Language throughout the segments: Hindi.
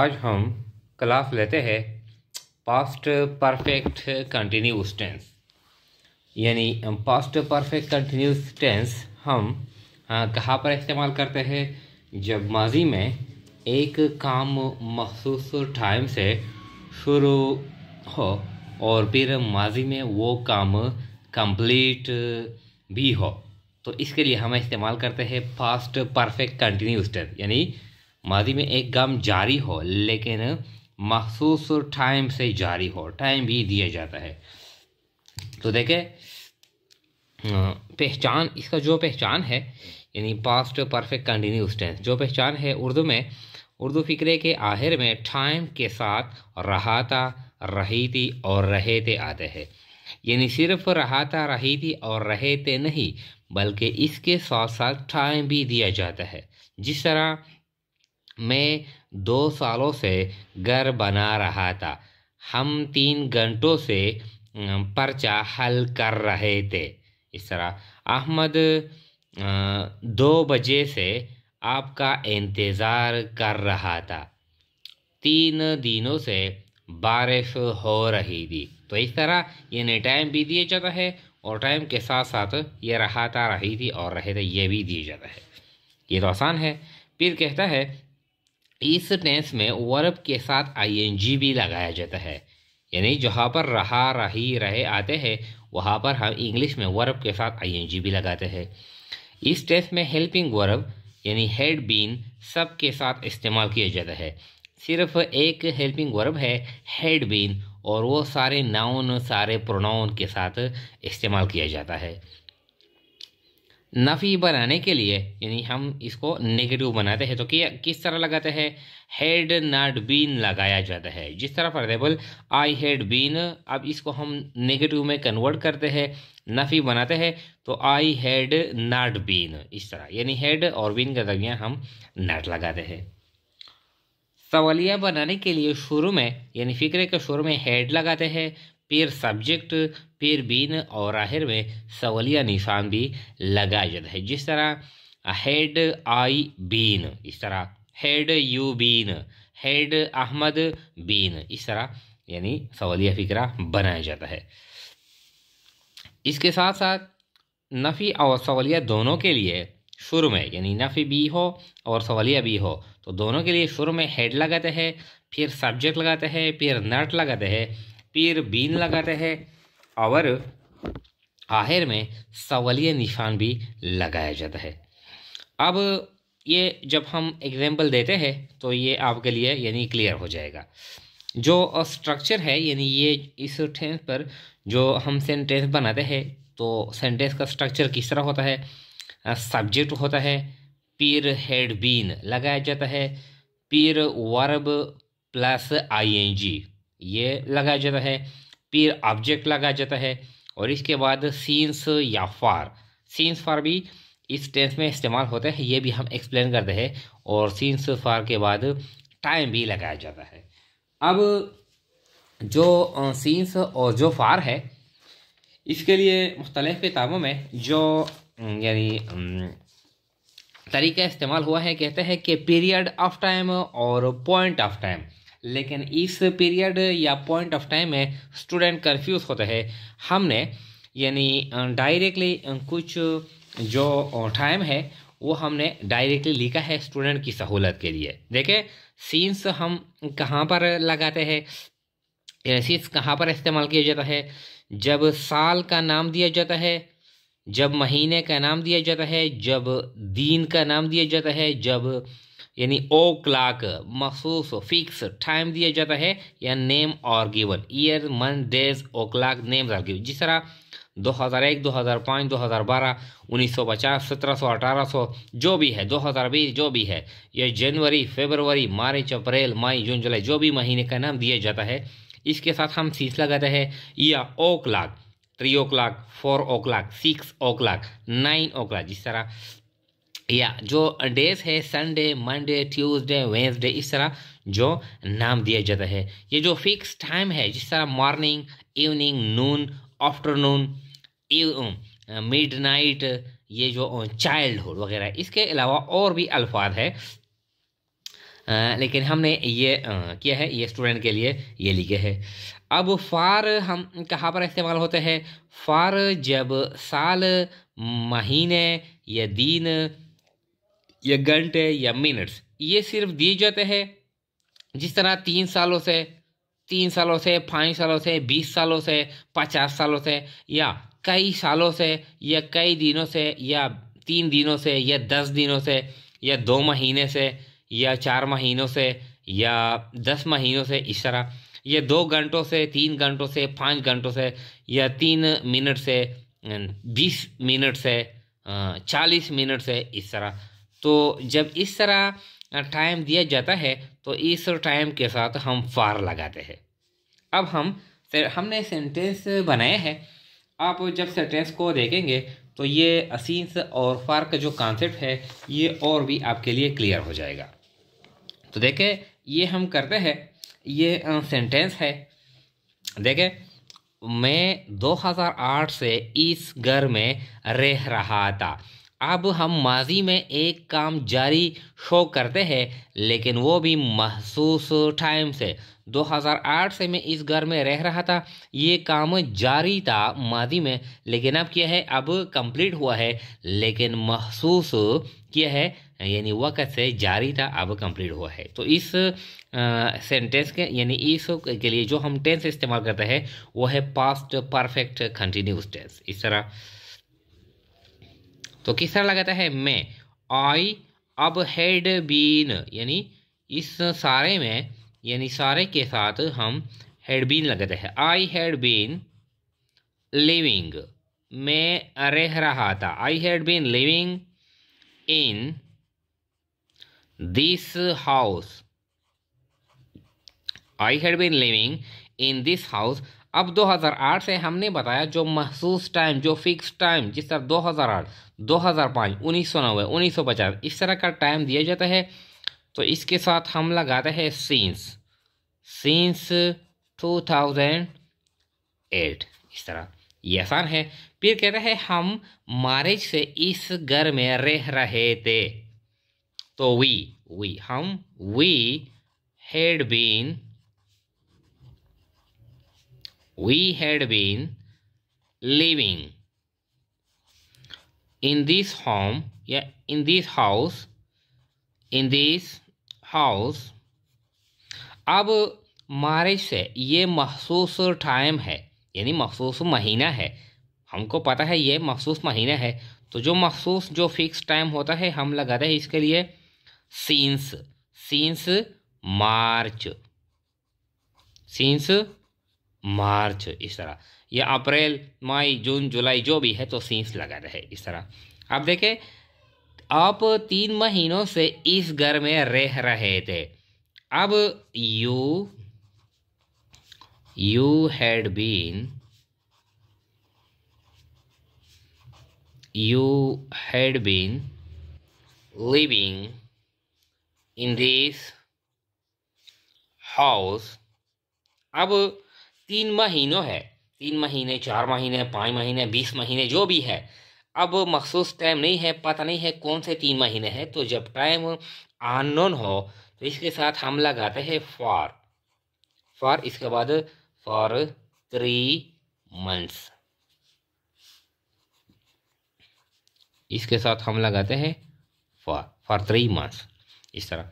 आज हम क्लास लेते हैं पास्ट परफेक्ट कंटिन्यूस टेंस यानी पास्ट परफेक्ट कंटिन्यूस टेंस हम कहाँ पर इस्तेमाल करते हैं जब माजी में एक काम मखसूस टाइम से शुरू हो और फिर माजी में वो काम कंप्लीट भी हो तो इसके लिए हम इस्तेमाल करते हैं पास्ट परफेक्ट कंटिन्यूस टेंस यानी माजी में एक गम जारी हो लेकिन मखसूस टाइम से जारी हो टाइम भी दिया जाता है तो देखें पहचान इसका जो पहचान है यानी पास्ट परफेक्ट कंटिन्यूस टेंस जो पहचान है उर्दू में उर्दू फ़िक्रे के आखिर में टाइम के साथ रहाता थी और रहते आते हैं यानी सिर्फ रहाता थी और रहते नहीं बल्कि इसके साथ साथ टाइम भी दिया जाता है जिस तरह मैं दो सालों से घर बना रहा था हम तीन घंटों से पर्चा हल कर रहे थे इस तरह अहमद दो बजे से आपका इंतज़ार कर रहा था तीन दिनों से बारिश हो रही थी तो इस तरह यानी टाइम भी दिए जाता है और टाइम के साथ साथ ये रहा था रही थी और रहे थे ये भी दिए जाता है ये तो आसान है फिर कहता है इस टेंस में वर्ब के साथ आईएनजी भी लगाया जाता है यानी जहाँ पर रहा रही रहे आते हैं वहाँ पर हम इंग्लिश में वर्ब के साथ आईएनजी भी लगाते हैं इस टेंस में हेल्पिंग वर्ब यानी हेड बीन सब के साथ इस्तेमाल किया जाता है सिर्फ एक हेल्पिंग वर्ब है हेड बीन और वो सारे नाउन सारे प्रोनाउन के साथ इस्तेमाल किया जाता है नफ़ी बनाने के लिए यानी हम इसको नेगेटिव बनाते हैं तो कि किस तरह लगाते हैं हेड नाट बीन लगाया जाता है जिस तरह for example I had been अब इसको हम नेगेटिव में कन्वर्ट करते हैं नफ़ी बनाते हैं तो आई हैड नाट बीन इस तरह यानी हेड और बीन के दरमियान हम नाट लगाते हैं सवालिया बनाने के लिए शुरू में यानी फिक्रे के शुरू में हेड लगाते हैं पेर सब्जेक्ट पेर बीन और आहिर में सवलिया निशान भी लगाया जाता है जिस तरह हेड आई बीन इस तरह had you been had Ahmad been इस तरह यानी सवलिया फिक्रा बनाया जाता है इसके साथ साथ नफ़ी और सवलिया दोनों के लिए शुरू में यानी नफ़ी भी हो और सवलिया भी हो तो दोनों के लिए शुरू में हेड लगाते हैं फिर सब्जेक्ट लगाते हैं फिर नट लगाते हैं पेर बीन लगाते हैं और आहिर में सवलिय निशान भी लगाया जाता है अब ये जब हम एग्जाम्पल देते हैं तो ये आपके लिए यानी क्लियर हो जाएगा जो स्ट्रक्चर है यानी ये इस टेंस पर जो हम सेंटेंस बनाते हैं तो सेंटेंस का स्ट्रक्चर किस तरह होता है सब्जेक्ट होता है पीर हेड बीन लगाया जाता है पीर वर्ब प्लस आईएनजी ये लगाया जाता है फिर ऑब्जेक्ट लगाया जाता है और इसके बाद सीन्स या फार सीन्स फार भी इस टेंस में इस्तेमाल होते हैं ये भी हम एक्सप्लेन करते हैं और सीन्स फार के बाद टाइम भी लगाया जाता है अब जो सीन्स और जो फार है इसके लिए मुख्तलिफ किताबों में जो यानी तरीका इस्तेमाल हुआ है कहते हैं कि पीरियड ऑफ टाइम और पॉइंट ऑफ टाइम लेकिन इस पीरियड या पॉइंट ऑफ टाइम में स्टूडेंट कन्फ्यूज़ होते हैं हमने यानी डायरेक्टली कुछ जो टाइम है वो हमने डायरेक्टली लिखा है स्टूडेंट की सहूलत के लिए देखें सीन्स हम कहाँ पर लगाते हैं सीन्स कहाँ पर इस्तेमाल किया जाता है जब साल का नाम दिया जाता है जब महीने का नाम दिया जाता है जब दिन का नाम दिया जाता है जब यानी ओ क्लाक मखसूस फिक्स टाइम दिया जाता है या नेम और given year month days o'clock पाँच दो गिवन जिस तरह 2001, 2005, 2012, 1950, 1700, 1800 जो भी है 2020 जो भी है यह जनवरी फरवरी मार्च अप्रैल मई जून जुलाई जो भी महीने का नाम दिया जाता है इसके साथ हम सीस लगाते हैं या o'clock three o'clock four o'clock six o'clock nine o'clock जिस तरह या जो डेज है संडे मंडे ट्यूसडे वेंसडे इस तरह जो नाम दिया जाता है ये जो फिक्स टाइम है जिस तरह morning evening noon afternoon midnight ये जो चाइल्डहुड um, वगैरह इसके अलावा और भी अल्फाज है आ, लेकिन हमने ये आ, किया है ये स्टूडेंट के लिए ये लिखे है अब फार हम कहाँ पर इस्तेमाल होते हैं फार जब साल महीने या दिन या घंटे या मिनट्स ये सिर्फ दिए जाते हैं जिस तरह तीन सालों से तीन सालों से पाँच सालों से बीस सालों से पचास सालों से या कई सालों से या कई दिनों से या तीन दिनों से या दस दिनों से या दो महीने से या चार महीनों से या दस महीनों से इस तरह या दो घंटों से तीन घंटों से पाँच घंटों से या तीन मिनट से बीस मिनट से चालीस मिनट से इस तरह तो जब इस तरह टाइम दिया जाता है तो इस टाइम के साथ हम फार लगाते हैं अब हम हमने सेंटेंस बनाया है आप जब सेंटेंस को देखेंगे तो ये असीन्स और फार का जो कॉन्सेप्ट है ये और भी आपके लिए क्लियर हो जाएगा तो देखें ये हम करते हैं ये सेंटेंस है देखें मैं 2008 से इस घर में रह रहा था अब हम माजी में एक काम जारी शो करते हैं लेकिन वो भी महसूस टाइम से 2008 से मैं इस घर में रह रहा था ये काम जारी था माजी में लेकिन अब क्या है अब कंप्लीट हुआ है लेकिन महसूस किया है यानी वक़्त से जारी था अब कंप्लीट हुआ है तो इस सेंटेंस के यानी इस के लिए जो हम टेंस इस्तेमाल करते हैं वो है पास्ट परफेक्ट कंटिन्यूस टेंस इस तरह तो किस तरह लगाता है मैं आई अब हैड बीन यानी इस सारे में यानी सारे के साथ हम हैड बीन लगाते हैं आई हैड बीन लिविंग मैं रह रहा था I had been living in this house I had been living in this house अब 2008 से हमने बताया जो महसूस टाइम जो फिक्स टाइम जिस तरह 2008, 2005, 1990, 1950 इस तरह का टाइम दिया जाता है तो इसके साथ हम लगाते हैं सीन्स सीन्स 2008 इस तरह ये आसान है फिर कहते हैं हम मारिज से इस घर में रह रहे थे तो वी वी हम we had been we had been living in this home yeah in this house in this house अब मारे से ये मखसूस टाइम है यानी मखसूस महीना है हमको पता है ये मखसूस महीना है तो जो मखसूस जो फिक्स टाइम होता है हम लगाते हैं इसके लिए since since March since March इस तरह या अप्रैल मई जून जुलाई जो भी है तो सीन्स लगा रहे इस तरह आप देखें आप तीन महीनों से इस घर में रह रहे थे अब you you had been you had been living in this house अब तीन महीनों है तीन महीने चार महीने पाँच महीने बीस महीने जो भी है अब मखसूस टाइम नहीं है पता नहीं है कौन से तीन महीने हैं तो जब टाइम अननोन हो तो इसके साथ हम लगाते हैं फॉर फॉर इसके बाद फॉर थ्री मंथ्स इसके साथ हम लगाते हैं फॉर फॉर थ्री मंथ्स इस तरह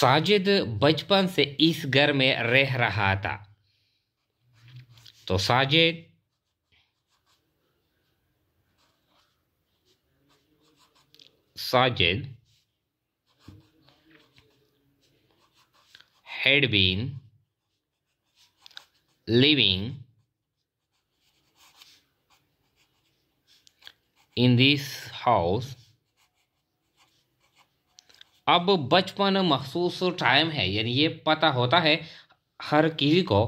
साजिद बचपन से इस घर में रह रहा था तो Sajid Sajid had been living in this house अब बचपन मखसूस टाइम है यानी ये पता होता है हर किसी को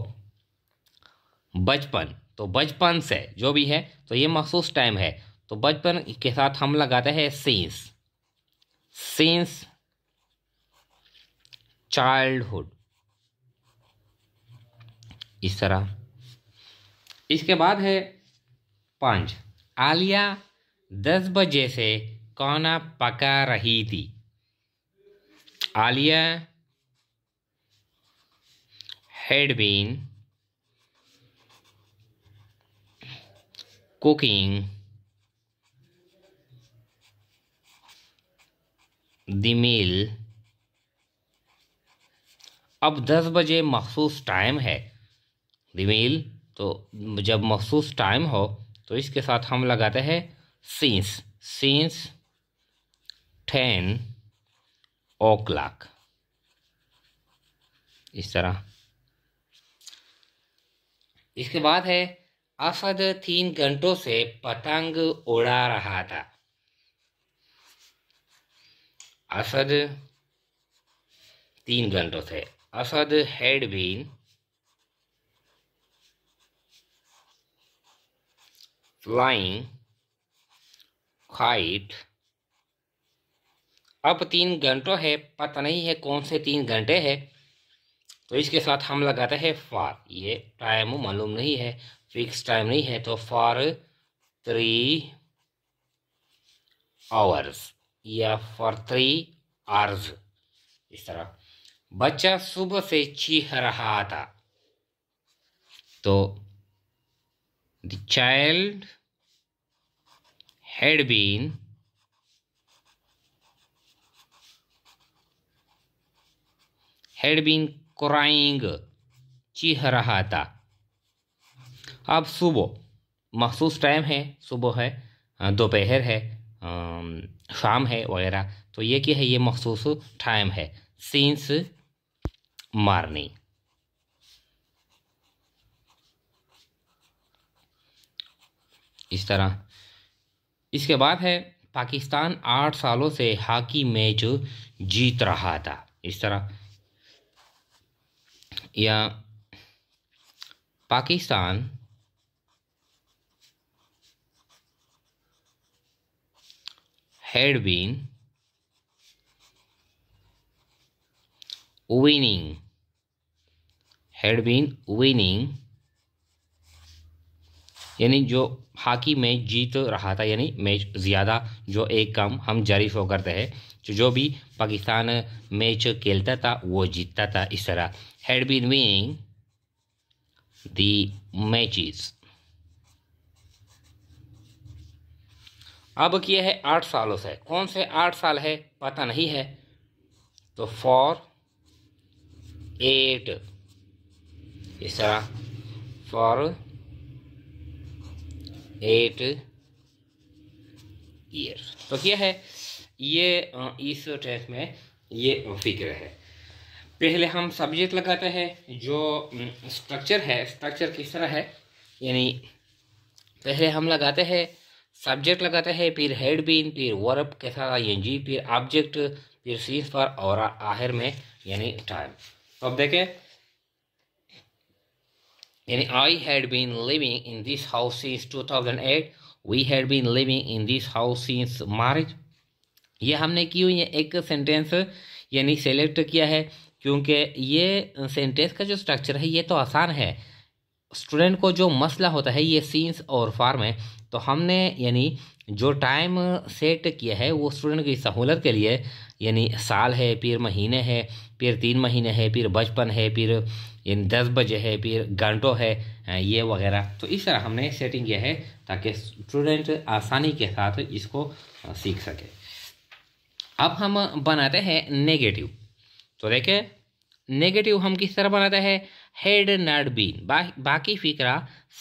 बचपन तो बचपन से जो भी है तो ये मखसूस टाइम है तो बचपन के साथ हम लगाते हैं सीन्स सीन्स चाइल्डहुड इस तरह इसके बाद है पांच आलिया दस बजे से कोना पका रही थी Alia had been cooking the meal अब दस बजे मखसूस टाइम है द मील तो जब मखसूस टाइम हो तो इसके साथ हम लगाते हैं since since ten o'clock इस तरह इसके बाद है असद तीन घंटों से पतंग उड़ा रहा था असद तीन घंटों से Asad had been flying fight अब तीन घंटों है पता नहीं है कौन से तीन घंटे है तो इसके साथ हम लगाते हैं फार ये टाइम मालूम नहीं है फिक्स टाइम नहीं है तो फॉर थ्री आवर्स या फॉर थ्री आवर्स इस तरह बच्चा सुबह से चीख रहा था तो the child had been had been crying चीह रहा था अब सुबह मखसूस टाइम है सुबह है हाँ, दोपहर है शाम है वगैरह तो ये क्या है ये मखसूस टाइम है सीन्स मारनी इस तरह इसके बाद है पाकिस्तान आठ सालों से हॉकी मैच जीत रहा था इस तरह या Pakistan had been winning had been winning यानी जो हॉकी मैच जीत रहा था यानी मैच ज़्यादा जो एक काम हम जारी शो करते हैं जो जो भी पाकिस्तान मैच खेलता था वो जीतता था इस तरह had been winning the matches अब किया है आठ सालों से कौन से आठ साल है पता नहीं है तो फॉर एट इस तरह फॉर एट ईयर तो क्या है ये इस टेस्ट में ये फिक्र है पहले हम सब्जेक्ट लगाते हैं जो स्ट्रक्चर है स्ट्रक्चर किस तरह है यानी पहले हम लगाते हैं सब्जेक्ट लगाता है फिर हेड बीन फिर वर्ब के साथ आई एन जी फिर ऑब्जेक्ट फिर सीज पर और आहिर में यानी टाइम अब देखें यानी I had been living in this house since 2008 we had been living in this house since March ये हमने क्यों ये एक सेंटेंस यानी सेलेक्ट किया है क्योंकि ये सेंटेंस का जो स्ट्रक्चर है ये तो आसान है स्टूडेंट को जो मसला होता है ये सीन्स और फार में तो हमने यानी जो टाइम सेट किया है वो स्टूडेंट की सहूलत के लिए यानी साल है फिर महीने है फिर तीन महीने है फिर बचपन है फिर यानी दस बजे है फिर घंटों है ये वगैरह तो इस तरह हमने सेटिंग किया है ताकि स्टूडेंट आसानी के साथ इसको सीख सके अब हम बनाते हैं नेगेटिव तो देखें नेगेटिव हम किस तरह बनाते हैं हेड नट बीन बा, बाकी फिक्रा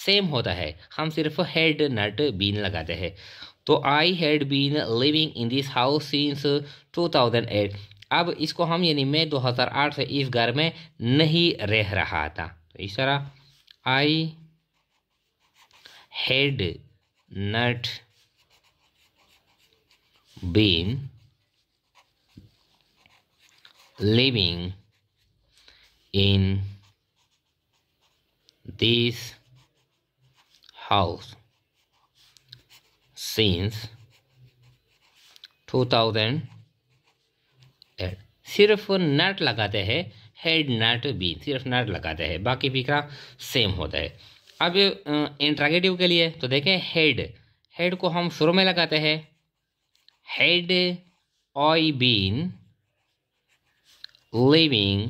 सेम होता है हम सिर्फ हेड नट बीन लगाते हैं तो I had been living in this house since 2008 अब इसको हम यानी मैं 2008 से इस घर में नहीं रह रहा था तो इस तरह I had not been living in this house since 2008 सिर्फ नट लगाते हैं हेड नट बीन सिर्फ नट लगाते हैं बाकी बिखरा सेम होता है अब इंट्रागेटिव के लिए तो देखें हेड हेड को हम शुरू में लगाते हैं had I been living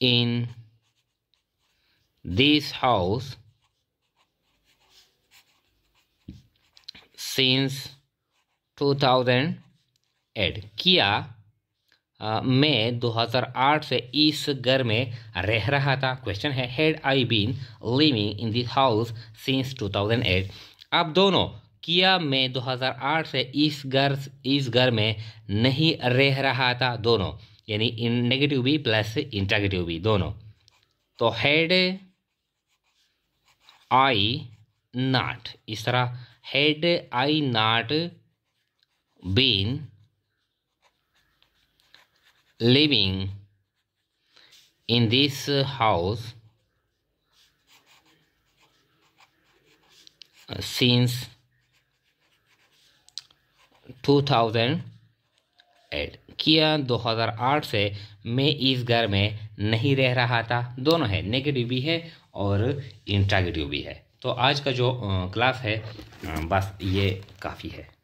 in this house since 2008 किया Uh, मैं 2008 से इस घर में रह रहा था क्वेश्चन है had I been living in this house since 2008 अब दोनों किया मैं 2008 से इस घर इस घर में नहीं रह रहा था दोनों यानी नेगेटिव बी प्लस इंटागेटिव बी दोनों तो हेड आई नाट इस तरह had I not been living in house this two thousand eight किया 2008 से मैं इस घर में नहीं रह रहा था दोनों है नेगेटिव भी है और इंटागेटिव भी है तो आज का जो क्लास है बस ये काफ़ी है